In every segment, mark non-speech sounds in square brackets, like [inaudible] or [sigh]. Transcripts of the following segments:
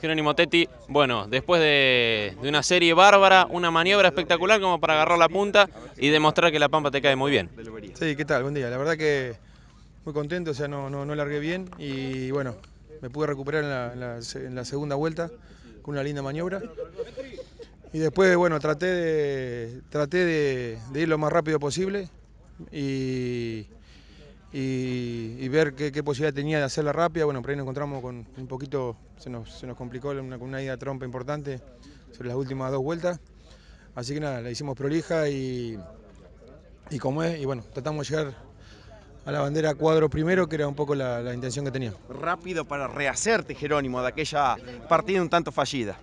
Jerónimo Tetti, bueno, después de, una serie bárbara, una maniobra espectacular como para agarrar la punta y demostrar que la Pampa te cae muy bien. Sí, ¿qué tal? Buen día. La verdad que muy contento, o sea, no, largué bien y bueno, me pude recuperar en la, segunda vuelta con una linda maniobra. Y después, bueno, traté de, traté ir lo más rápido posible y ver qué, posibilidad tenía de hacerla rápida. Bueno, por ahí nos encontramos con un poquito, se nos, complicó con una, ida trompa importante sobre las últimas dos vueltas. Así que nada, la hicimos prolija y, y como es, y bueno, tratamos de llegar a la bandera cuadro primero, que era un poco la, intención que tenía. Rápido para rehacerte, Jerónimo, de aquella partida un tanto fallida.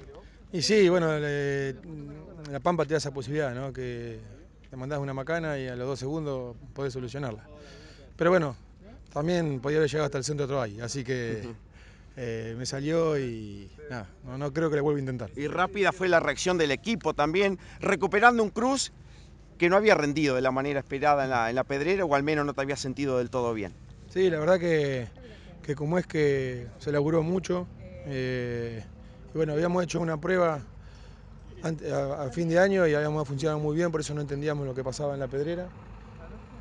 Y sí, bueno, la Pampa te da esa posibilidad, ¿no? Que te mandas una macana y a los dos segundos podés solucionarla. Pero bueno, también podía haber llegado hasta el centro de ahí, así que eh, me salió y no, creo que le vuelva a intentar. Y rápida fue la reacción del equipo también, recuperando un cruz que no había rendido de la manera esperada en la, pedrera o al menos no te había sentido del todo bien. Sí, la verdad que, como es que se laburó mucho. Eh, bueno, habíamos hecho una prueba a, fin de año y habíamos funcionado muy bien, por eso no entendíamos lo que pasaba en la pedrera.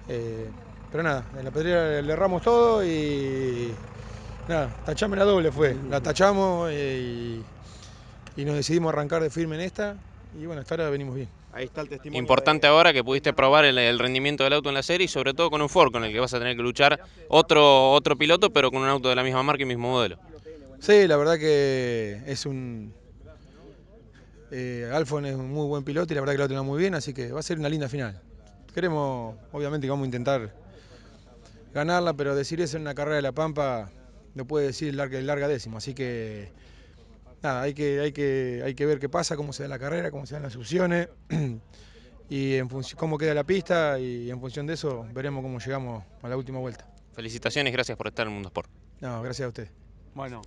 Eh, pero nada, en la pedrera le erramos todo y nada, tachame la doble fue. La tachamos y, nos decidimos arrancar de firme en esta y bueno, hasta ahora venimos bien. Ahí está el testimonio. Importante ahora que pudiste probar el, rendimiento del auto en la serie y sobre todo con un Ford con el que vas a tener que luchar otro, otro piloto, pero con un auto de la misma marca y mismo modelo. Sí, la verdad que es un... Eh, Alfon es un muy buen piloto y la verdad que lo ha tenido muy bien, así que va a ser una linda final. Queremos, obviamente, que vamos a intentar ganarla, pero decir eso en una carrera de la Pampa lo puede decir larga, larga décimo. Así que nada, hay que, hay, que, hay que ver qué pasa, cómo se da la carrera, cómo se dan las opciones [clears throat] y en cómo queda la pista y en función de eso veremos cómo llegamos a la última vuelta. Felicitaciones, gracias por estar en Mundo Sport. No, gracias a usted. Bueno,